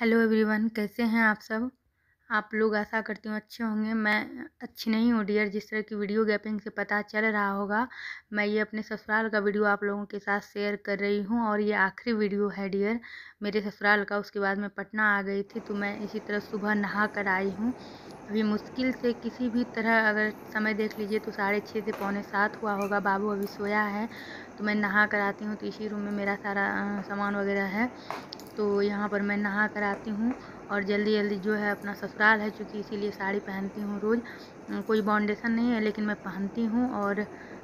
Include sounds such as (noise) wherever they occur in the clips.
Hello everyone कैसे हैं आप सब आप लोग आशा करती हूँ अच्छे होंगे मैं अच्छी नहीं हूँ डियर जिस तरह की वीडियो गैपिंग से पता चल रहा होगा मैं ये अपने ससुराल का वीडियो आप लोगों के साथ शेयर कर रही हूँ और ये आखिरी वीडियो है डियर मेरे ससुराल का उसके बाद मैं पटना आ गई थी तो मैं इसी तरह सुबह नहा कर आई हूँ अभी मुश्किल से किसी भी तरह अगर समय देख लीजिए तो साढ़े छः से पौने सात हुआ होगा बाबू अभी सोया है तो मैं नहा कर आती हूँ तो इसी रूम में मेरा सारा सामान वगैरह है तो यहाँ पर मैं नहा कर आती हूँ और जल्दी जल्दी जो है अपना ससुराल है चूँकि इसीलिए साड़ी पहनती हूँ रोज़ कोई बाउंडेशन नहीं है लेकिन मैं पहनती हूँ और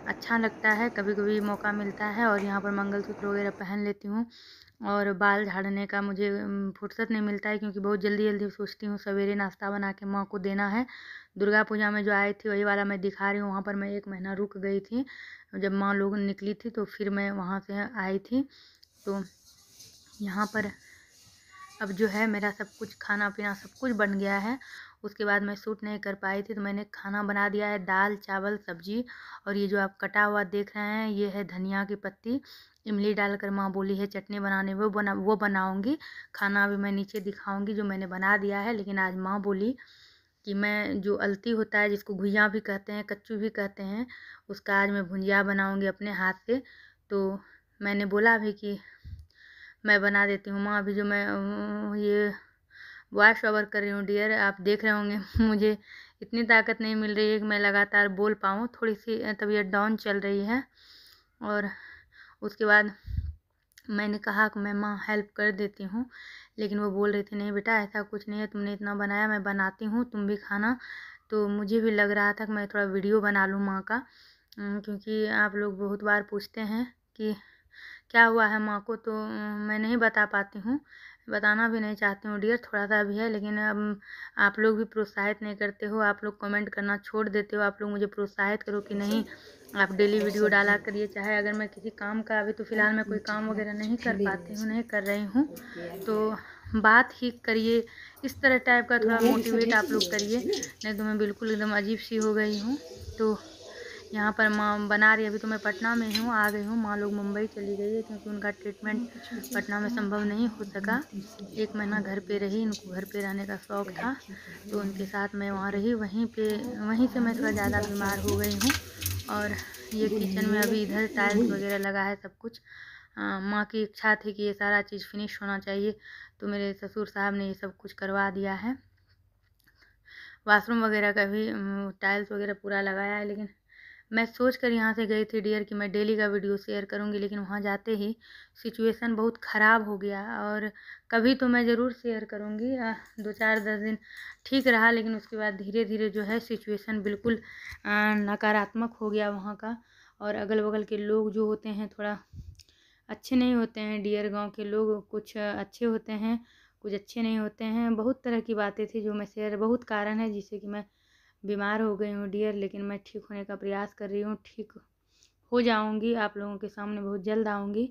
अच्छा लगता है कभी कभी मौका मिलता है और यहाँ पर मंगलसूत्र वगैरह पहन लेती हूँ और बाल झाड़ने का मुझे फुर्सत नहीं मिलता है क्योंकि बहुत जल्दी जल्दी सोचती हूँ सवेरे नाश्ता बना के माँ को देना है दुर्गा पूजा में जो आई थी वही वाला मैं दिखा रही हूँ वहाँ पर मैं एक महीना रुक गई थी जब माँ लोग निकली थी तो फिर मैं वहाँ से आई थी तो यहाँ पर अब जो है मेरा सब कुछ खाना पीना सब कुछ बन गया है उसके बाद मैं सूट नहीं कर पाई थी तो मैंने खाना बना दिया है दाल चावल सब्जी और ये जो आप कटा हुआ देख रहे हैं ये है धनिया की पत्ती इमली डालकर माँ बोली है चटनी बनाने वो बना वो बनाऊँगी खाना भी मैं नीचे दिखाऊँगी जो मैंने बना दिया है लेकिन आज माँ बोली कि मैं जो अलती होता है जिसको घुइया भी कहते हैं कच्चू भी कहते हैं उसका आज मैं भुंजिया बनाऊँगी अपने हाथ से तो मैंने बोला भी कि मैं बना देती हूँ माँ अभी जो मैं ये वॉइस ओवर कर रही हूँ डियर आप देख रहे होंगे (laughs) मुझे इतनी ताकत नहीं मिल रही है कि मैं लगातार बोल पाऊँ थोड़ी सी तबीयत डाउन चल रही है और उसके बाद मैंने कहा कि मैं माँ हेल्प कर देती हूँ लेकिन वो बोल रही थी नहीं बेटा ऐसा कुछ नहीं है तुमने इतना बनाया मैं बनाती हूँ तुम भी खाना तो मुझे भी लग रहा था कि मैं थोड़ा वीडियो बना लूँ माँ का क्योंकि आप लोग बहुत बार पूछते हैं कि क्या हुआ है माँ को तो मैं नहीं बता पाती हूँ बताना भी नहीं चाहती हूँ डियर थोड़ा सा भी है लेकिन अब आप लोग भी प्रोत्साहित नहीं करते हो आप लोग कमेंट करना छोड़ देते हो आप लोग मुझे प्रोत्साहित करो कि नहीं आप डेली वीडियो डाला करिए चाहे अगर मैं किसी काम का अभी तो फ़िलहाल मैं कोई काम वगैरह नहीं कर पाती हूँ नहीं कर रही हूँ तो बात ही करिए इस तरह टाइप का थोड़ा मोटिवेट आप लोग करिए नहीं तो मैं बिल्कुल एकदम अजीब सी हो गई हूँ तो यहाँ पर माँ बना रही है अभी तो मैं पटना में हूँ आ गई हूँ माँ लोग मुंबई चली गई है क्योंकि उनका ट्रीटमेंट पटना में संभव नहीं हो सका एक महीना घर पे रही इनको घर पे रहने का शौक़ था तो उनके साथ मैं वहाँ रही वहीं पे वहीं से मैं थोड़ा ज़्यादा बीमार हो गई हूँ और ये किचन में अभी इधर टाइल्स वगैरह लगा है सब कुछ माँ की इच्छा थी कि ये सारा चीज़ फिनिश होना चाहिए तो मेरे ससुर साहब ने ये सब कुछ करवा दिया है वाशरूम वगैरह का भी टाइल्स वगैरह पूरा लगाया है लेकिन मैं सोच कर यहाँ से गई थी डियर कि मैं डेली का वीडियो शेयर करूँगी लेकिन वहाँ जाते ही सिचुएशन बहुत ख़राब हो गया और कभी तो मैं ज़रूर शेयर करूँगी दो चार दस दिन ठीक रहा लेकिन उसके बाद धीरे धीरे जो है सिचुएशन बिल्कुल नकारात्मक हो गया वहाँ का और अगल बगल के लोग जो होते हैं थोड़ा अच्छे नहीं होते हैं डियर गाँव के लोग कुछ अच्छे होते हैं कुछ अच्छे नहीं होते हैं बहुत तरह की बातें थी जो मैं शेयर बहुत कारण है जिसे कि मैं बीमार हो गई हूँ डियर लेकिन मैं ठीक होने का प्रयास कर रही हूँ ठीक हो जाऊँगी आप लोगों के सामने बहुत जल्द आऊँगी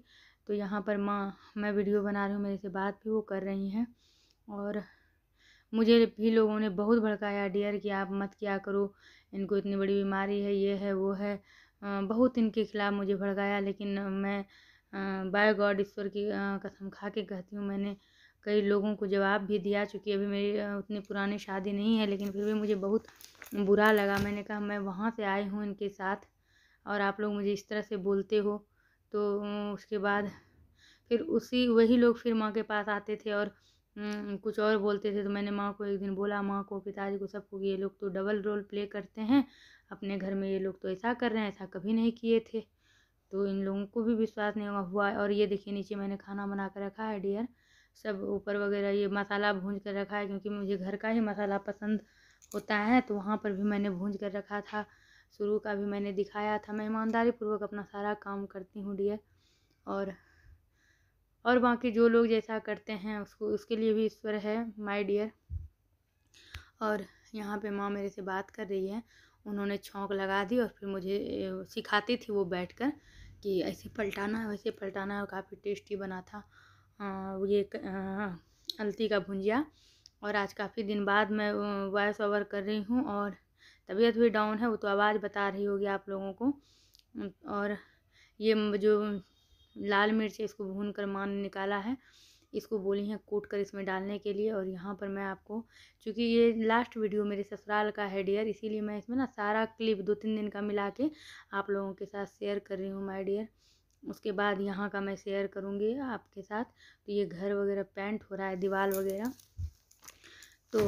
तो यहाँ पर माँ मैं वीडियो बना रही हूँ मेरे से बात भी वो कर रही हैं और मुझे भी लोगों ने बहुत भड़काया डियर कि आप मत क्या करो इनको इतनी बड़ी बीमारी है ये है वो है बहुत इनके खिलाफ़ मुझे भड़काया लेकिन मैं बाय गॉड ईश्वर की कसम खा के कहती हूँ मैंने कई लोगों को जवाब भी दिया चूँकि अभी मेरी उतनी पुरानी शादी नहीं है लेकिन फिर भी मुझे बहुत बुरा लगा मैंने कहा मैं वहाँ से आई हूँ इनके साथ और आप लोग मुझे इस तरह से बोलते हो तो उसके बाद फिर उसी वही लोग फिर माँ के पास आते थे और हम्म, कुछ और बोलते थे तो मैंने माँ को एक दिन बोला माँ को पिताजी को सबको ये लोग तो डबल रोल प्ले करते हैं अपने घर में ये लोग तो ऐसा कर रहे हैं ऐसा कभी नहीं किए थे तो इन लोगों को भी विश्वास नहीं हुआ और ये देखिए नीचे मैंने खाना बना कर रखा है डियर सब ऊपर वगैरह ये मसाला भूंज कर रखा है क्योंकि मुझे घर का ही मसाला पसंद होता है तो वहाँ पर भी मैंने भूंज कर रखा था शुरू का भी मैंने दिखाया था मैं ईमानदारी पूर्वक अपना सारा काम करती हूँ डियर और और बाकी जो लोग जैसा करते हैं उसको उसके लिए भी ईश्वर है माय डियर और यहाँ पे माँ मेरे से बात कर रही है उन्होंने छोंक लगा दी और फिर मुझे सिखाती थी वो बैठ कर कि ऐसे पलटाना है वैसे पलटाना है और काफ़ी टेस्टी बना था आ, ये अलती का भुंजिया और आज काफ़ी दिन बाद मैं वॉइस ओवर कर रही हूँ और तबीयत भी डाउन है वो तो आवाज़ बता रही होगी आप लोगों को और ये जो लाल मिर्च है इसको भून कर मान निकाला है इसको बोली है कूट कर इसमें डालने के लिए और यहाँ पर मैं आपको क्योंकि ये लास्ट वीडियो मेरे ससुराल का है डियर इसीलिए मैं इसमें ना सारा क्लिप दो तीन दिन का मिला के आप लोगों के साथ शेयर कर रही हूँ माई डियर उसके बाद यहाँ का मैं शेयर करूँगी आपके साथ तो ये घर वगैरह पेंट हो रहा है दीवार वगैरह तो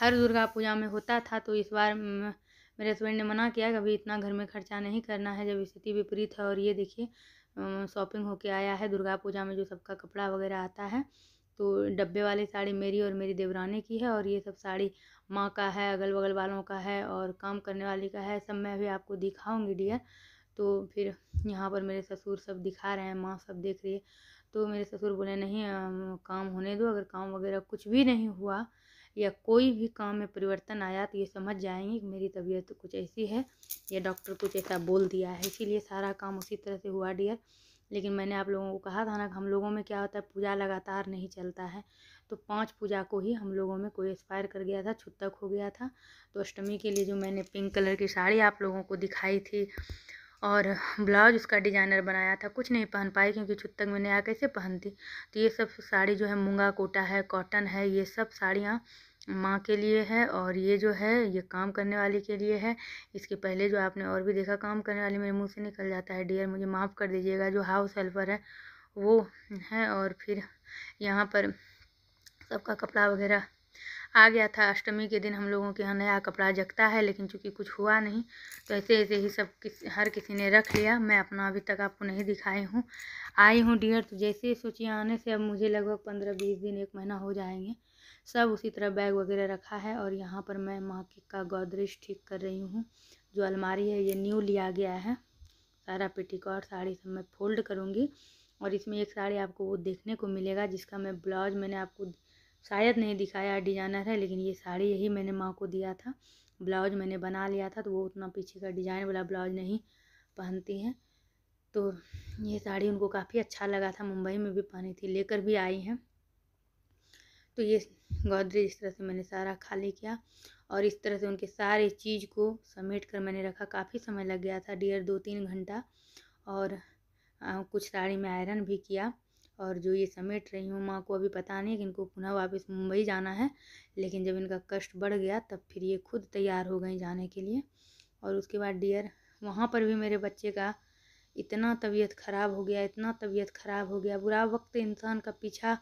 हर दुर्गा पूजा में होता था तो इस बार मेरे हस्बैंड ने मना किया कि अभी इतना घर में खर्चा नहीं करना है जब स्थिति विपरीत है और ये देखिए शॉपिंग होके आया है दुर्गा पूजा में जो सबका कपड़ा वगैरह आता है तो डब्बे वाली साड़ी मेरी और मेरी देवरानी की है और ये सब साड़ी माँ का है अगल बगल वालों का है और काम करने वाली का है सब मैं अभी आपको दिखाऊंगी डियर तो फिर यहाँ पर मेरे ससुर सब दिखा रहे हैं माँ सब देख रही है तो मेरे ससुर बोले नहीं काम होने दो अगर काम वगैरह कुछ भी नहीं हुआ या कोई भी काम में परिवर्तन आया तो ये समझ जाएंगे कि मेरी तबीयत तो कुछ ऐसी है या डॉक्टर कुछ ऐसा बोल दिया है इसीलिए सारा काम उसी तरह से हुआ डियर लेकिन मैंने आप लोगों को कहा था ना हम लोगों में क्या होता है पूजा लगातार नहीं चलता है तो पांच पूजा को ही हम लोगों में कोई एक्सपायर कर गया था छुतक हो गया था तो अष्टमी के लिए जो मैंने पिंक कलर की साड़ी आप लोगों को दिखाई थी और ब्लाउज उसका डिजाइनर बनाया था कुछ नहीं पहन पाई क्योंकि छुतक में नया कैसे पहनती तो ये सब साड़ी जो है मूंगा कोटा है कॉटन है ये सब साड़ियाँ माँ के लिए है और ये जो है ये काम करने वाली के लिए है इसके पहले जो आपने और भी देखा काम करने वाली मेरे मुंह से निकल जाता है डियर मुझे माफ़ कर दीजिएगा जो हाउस हेल्पर है वो है और फिर यहाँ पर सबका कपड़ा वगैरह आ गया था अष्टमी के दिन हम लोगों के यहाँ नया कपड़ा जगता है लेकिन चूंकि कुछ हुआ नहीं तो ऐसे ऐसे ही सब किस हर किसी ने रख लिया मैं अपना अभी तक आपको नहीं दिखाई हूँ आई हूँ डियर तो जैसे ही सोचिए आने से अब मुझे लगभग पंद्रह बीस दिन एक महीना हो जाएंगे सब उसी तरह बैग वगैरह रखा है और यहाँ पर मैं माँ की का गोदरेज ठीक कर रही हूँ जो अलमारी है ये न्यू लिया गया है सारा पेटिकॉट साड़ी सब मैं फोल्ड करूँगी और इसमें एक साड़ी आपको वो देखने को मिलेगा जिसका मैं ब्लाउज मैंने आपको शायद नहीं दिखाया डिजाइनर है लेकिन ये साड़ी यही मैंने माँ को दिया था ब्लाउज मैंने बना लिया था तो वो उतना पीछे का डिज़ाइन वाला ब्लाउज नहीं पहनती हैं तो ये साड़ी उनको काफ़ी अच्छा लगा था मुंबई में भी पहनी थी लेकर भी आई हैं तो ये गोदरेज इस तरह से मैंने सारा खाली किया और इस तरह से उनके सारे चीज़ को समेट कर मैंने रखा काफ़ी समय लग गया था डियर दो तीन घंटा और आ, कुछ साड़ी में आयरन भी किया और जो ये समेट रही हूँ माँ को अभी पता नहीं कि इनको पुनः वापस मुंबई जाना है लेकिन जब इनका कष्ट बढ़ गया तब फिर ये खुद तैयार हो गई जाने के लिए और उसके बाद डियर वहाँ पर भी मेरे बच्चे का इतना तबीयत ख़राब हो गया इतना तबीयत ख़राब हो गया बुरा वक्त इंसान का पीछा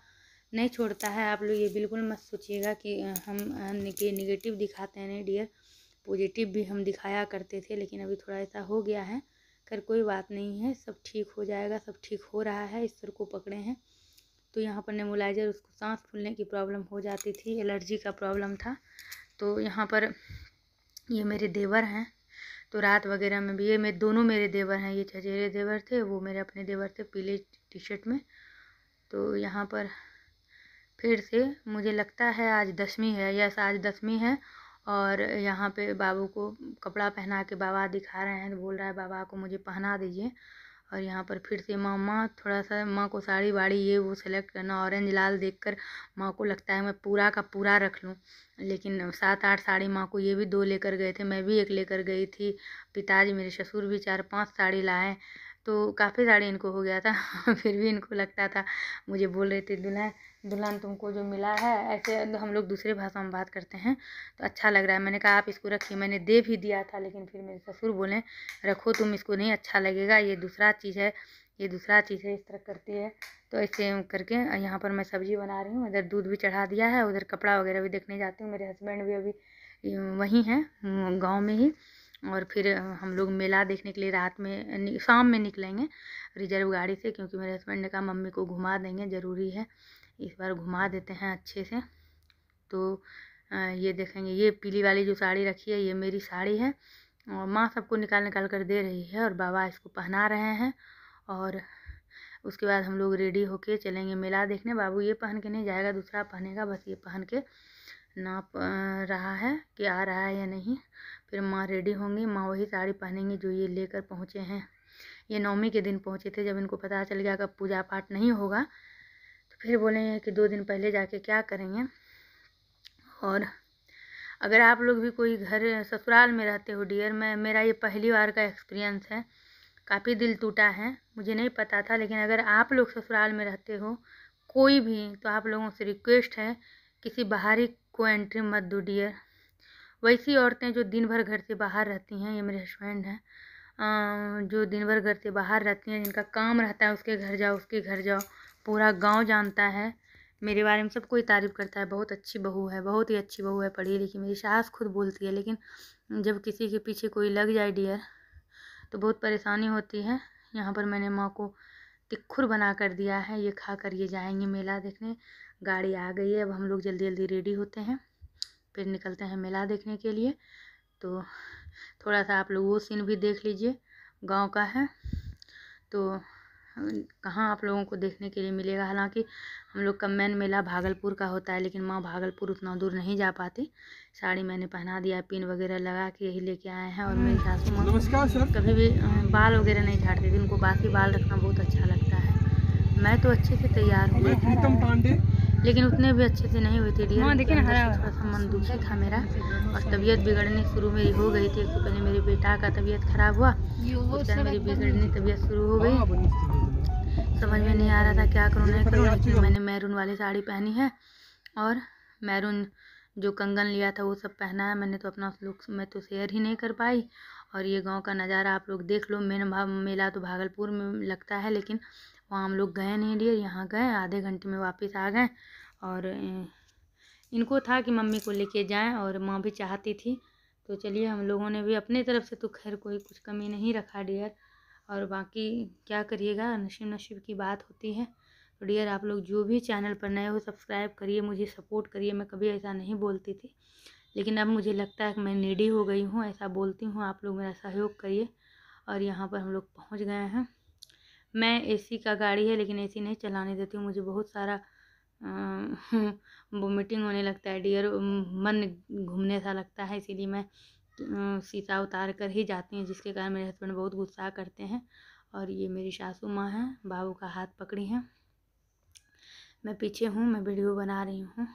नहीं छोड़ता है आप लोग ये बिल्कुल मत सोचिएगा कि हम के निगेटिव दिखाते हैं नहीं डियर पॉजिटिव भी हम दिखाया करते थे लेकिन अभी थोड़ा ऐसा हो गया है कर कोई बात नहीं है सब ठीक हो जाएगा सब ठीक हो रहा है ईश्वर को पकड़े हैं तो यहाँ पर नेमोलाइजर उसको सांस फूलने की प्रॉब्लम हो जाती थी एलर्जी का प्रॉब्लम था तो यहाँ पर ये मेरे देवर हैं तो रात वगैरह में भी ये मेरे दोनों मेरे देवर हैं ये चचेरे देवर थे वो मेरे अपने देवर थे पीले टी शर्ट में तो यहाँ पर फिर से मुझे लगता है आज दसवीं है यस आज दसवीं है और यहाँ पे बाबू को कपड़ा पहना के बाबा दिखा रहे हैं बोल रहा है बाबा को मुझे पहना दीजिए और यहाँ पर फिर से माँ माँ थोड़ा सा माँ को साड़ी वाड़ी ये वो सेलेक्ट करना ऑरेंज लाल देखकर माँ को लगता है मैं पूरा का पूरा रख लूँ लेकिन सात आठ साड़ी माँ को ये भी दो लेकर गए थे मैं भी एक लेकर गई थी पिताजी मेरे ससुर भी चार पांच साड़ी लाए तो काफ़ी सारे इनको हो गया था (laughs) फिर भी इनको लगता था मुझे बोल रहे थे दुल्हन दुल्हन तुमको जो मिला है ऐसे तो हम लोग दूसरे भाषा में बात करते हैं तो अच्छा लग रहा है मैंने कहा आप इसको रखिए मैंने दे भी दिया था लेकिन फिर मेरे ससुर बोले रखो तुम इसको नहीं अच्छा लगेगा ये दूसरा चीज़ है ये दूसरा चीज़ है इस तरह करती है तो ऐसे करके यहाँ पर मैं सब्जी बना रही हूँ उधर दूध भी चढ़ा दिया है उधर कपड़ा वगैरह भी देखने जाती हूँ मेरे हस्बैंड भी अभी वहीं हैं गाँव में ही और फिर हम लोग मेला देखने के लिए रात में शाम में निकलेंगे रिजर्व गाड़ी से क्योंकि मेरे हस्बैंड ने कहा मम्मी को घुमा देंगे ज़रूरी है इस बार घुमा देते हैं अच्छे से तो ये देखेंगे ये पीली वाली जो साड़ी रखी है ये मेरी साड़ी है और माँ सबको निकाल निकाल कर दे रही है और बाबा इसको पहना रहे हैं और उसके बाद हम लोग रेडी होके चलेंगे मेला देखने बाबू ये पहन के नहीं जाएगा दूसरा पहनेगा बस ये पहन के नाप रहा है कि आ रहा है या नहीं फिर माँ रेडी होंगी माँ वही साड़ी पहनेंगी जो ये लेकर पहुँचे हैं ये नवमी के दिन पहुँचे थे जब इनको पता चल गया अगर पूजा पाठ नहीं होगा तो फिर बोलेंगे कि दो दिन पहले जाके क्या करेंगे और अगर आप लोग भी कोई घर ससुराल में रहते हो डियर मैं मेरा ये पहली बार का एक्सपीरियंस है काफ़ी दिल टूटा है मुझे नहीं पता था लेकिन अगर आप लोग ससुराल में रहते हो कोई भी तो आप लोगों से रिक्वेस्ट है किसी बाहरी को एंट्री मत दो डियर वैसी औरतें जो दिन भर घर से बाहर रहती हैं ये मेरे हस्बैंड हैं अं, जो दिन भर घर से बाहर रहती हैं जिनका काम रहता है उसके घर जाओ उसके घर जाओ पूरा गांव जानता है मेरे बारे में सब कोई तारीफ़ करता है बहुत अच्छी बहू है बहुत ही अच्छी बहू है पढ़ी लिखी मेरी सास खुद बोलती है लेकिन जब किसी के पीछे कोई लग जाए डियर तो बहुत परेशानी होती है यहाँ पर मैंने माँ को तिखुर बना कर दिया है ये खा कर ये जाएंगे मेला देखने गाड़ी आ गई है अब हम लोग जल्दी जल्दी रेडी होते हैं फिर निकलते हैं मेला देखने के लिए तो थोड़ा सा आप लोग वो सीन भी देख लीजिए गांव का है तो कहाँ आप लोगों को देखने के लिए मिलेगा हालांकि हम लोग का मेन मेला भागलपुर का होता है लेकिन माँ भागलपुर उतना दूर नहीं जा पाती साड़ी मैंने पहना दिया पिन वगैरह लगा के यही लेके आए हैं और मेरी सासू माँ कभी भी बाल वगैरह नहीं झाड़ती थी उनको बासी बाल रखना बहुत अच्छा लगता है मैं तो अच्छे से तैयार हूँ लेकिन उतने भी अच्छे से नहीं हुए थे डियर देखिए ना हाँ। थोड़ा सा मन दुखी था मेरा और तबीयत बिगड़ने शुरू मेरी हो गई थी एक तो पहले मेरे बेटा का तबीयत खराब हुआ उससे मेरी बिगड़ने तबीयत शुरू हो गई हाँ, समझ में नहीं आ रहा था क्या करूँ नहीं करूँ लेकिन मैंने मैरून वाली साड़ी पहनी है और मैरून जो कंगन लिया था वो सब पहना है मैंने तो अपना लुक मैं तो शेयर ही नहीं कर पाई और ये गांव का नज़ारा आप लोग देख लो मेन मेला तो भागलपुर में लगता है लेकिन वहाँ हम लोग गए नहीं डियर यहाँ गए आधे घंटे में वापस आ गए और इनको था कि मम्मी को लेके जाएं और माँ भी चाहती थी तो चलिए हम लोगों ने भी अपने तरफ से तो खैर कोई कुछ कमी नहीं रखा डियर और बाकी क्या करिएगा नशीब नशीब की बात होती है तो डियर आप लोग जो भी चैनल पर नए हो सब्सक्राइब करिए मुझे सपोर्ट करिए मैं कभी ऐसा नहीं बोलती थी लेकिन अब मुझे लगता है कि मैं नेडी हो गई हूँ ऐसा बोलती हूँ आप लोग मेरा सहयोग करिए और यहाँ पर हम लोग पहुँच गए हैं मैं एसी का गाड़ी है लेकिन एसी नहीं चलाने देती हूँ मुझे बहुत सारा वोमिटिंग होने लगता है डियर मन घूमने सा लगता है इसीलिए मैं सीता उतार कर ही जाती हूँ जिसके कारण मेरे हस्बैंड बहुत गुस्सा करते हैं और ये मेरी सासू माँ हैं बाबू का हाथ पकड़ी हैं मैं पीछे हूँ मैं वीडियो बना रही हूँ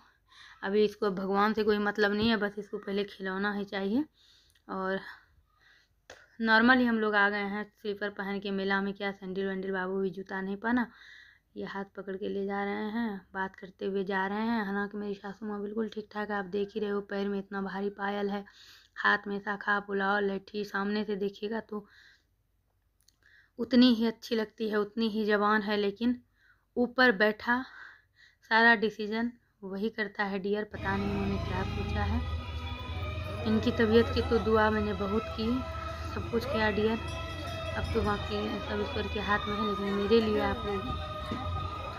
अभी इसको भगवान से कोई मतलब नहीं है बस इसको पहले खिलौना ही चाहिए और नॉर्मली हम लोग आ गए हैं स्लीपर पहन के मेला में क्या सैंडल वैंडल बाबू भी जूता नहीं पहना ये हाथ पकड़ के ले जा रहे हैं बात करते हुए जा रहे हैं हालांकि मेरी सासू माँ बिल्कुल ठीक ठाक है आप देख ही रहे हो पैर में इतना भारी पायल है हाथ में शाखा पुलाव लट्ठी सामने से देखिएगा तो उतनी ही अच्छी लगती है उतनी ही जवान है लेकिन ऊपर बैठा सारा डिसीजन वही करता है डियर पता नहीं उन्होंने क्या पूछा है इनकी तबीयत की तो दुआ मैंने बहुत की सब कुछ किया डियर अब तो बाकी सब ईश्वर के हाथ में है लेकिन मेरे लिए आपने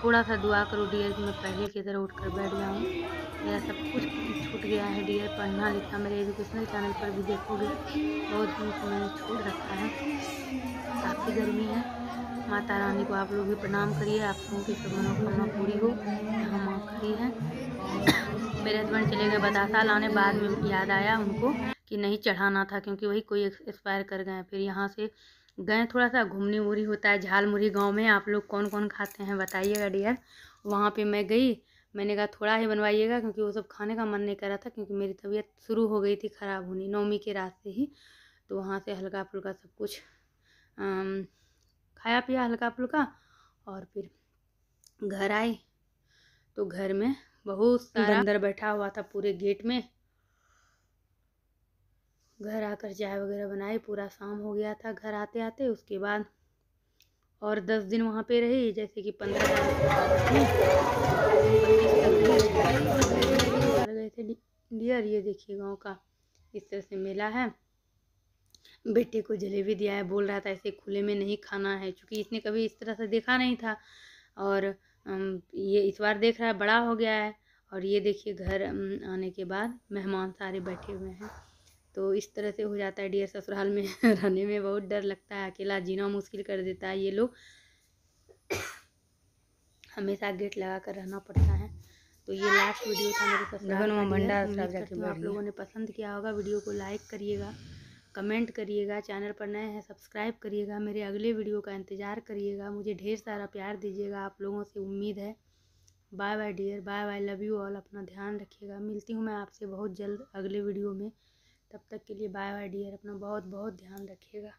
थोड़ा सा दुआ करो डियर कि मैं पहले की तरह उठ कर बैठ जाऊँ मेरा सब कुछ छूट गया है डियर पढ़ना लिखना मेरे एजुकेशनल चैनल पर भी देखोगे बहुत दिन से मैंने छोड़ रखा है काफ़ी गर्मी है माता रानी को आप लोग भी प्रणाम करिए आप लोगों की सब मनोकामना पूरी हो हम माँ करी मेरे हस्बैंड चले गए बतासा लाने बाद में याद आया उनको कि नहीं चढ़ाना था क्योंकि वही कोई एक्सपायर कर गए फिर यहाँ से गए थोड़ा सा घूमने वूरी होता है झालमुरी गांव में आप लोग कौन कौन खाते हैं बताइएगा डियर वहाँ पे मैं गई मैंने कहा थोड़ा ही बनवाइएगा क्योंकि वो सब खाने का मन नहीं कर रहा था क्योंकि मेरी तबीयत शुरू हो गई थी ख़राब होनी नौमी के रास्ते ही तो वहाँ से हल्का फुल्का सब कुछ आम, खाया पिया हल्का फुल्का और फिर घर आई तो घर में बहुत सारा अंदर बैठा हुआ था पूरे गेट में घर आकर चाय वगैरह बनाई पूरा शाम हो गया था घर आते आते उसके बाद और दस दिन वहाँ पे रही जैसे कि पंद्रह गए थे डियर ये देखिए गांव का इस तरह से मेला है बेटे को जलेबी दिया है बोल रहा था ऐसे खुले में नहीं खाना है क्योंकि इसने कभी इस तरह से देखा नहीं था और ये इस बार देख रहा है बड़ा हो गया है और ये देखिए घर आने के बाद मेहमान सारे बैठे हुए हैं तो इस तरह से हो जाता है डियर ससुराल में (laughs) रहने में बहुत डर लगता है अकेला जीना मुश्किल कर देता है ये लोग (coughs) हमेशा गेट लगा कर रहना पड़ता है तो ये लास्ट वीडियो था मेरे ससुराल आप लोगों ने पसंद किया होगा वीडियो को लाइक करिएगा कमेंट करिएगा चैनल पर नए हैं सब्सक्राइब करिएगा मेरे अगले वीडियो का इंतज़ार करिएगा मुझे ढेर सारा प्यार दीजिएगा आप लोगों से उम्मीद है bye bye dear bye bye love you all अपना ध्यान रखिएगा मिलती हूँ मैं आपसे बहुत जल्द अगले वीडियो में तब तक के लिए बाय बाय डियर अपना बहुत बहुत ध्यान रखिएगा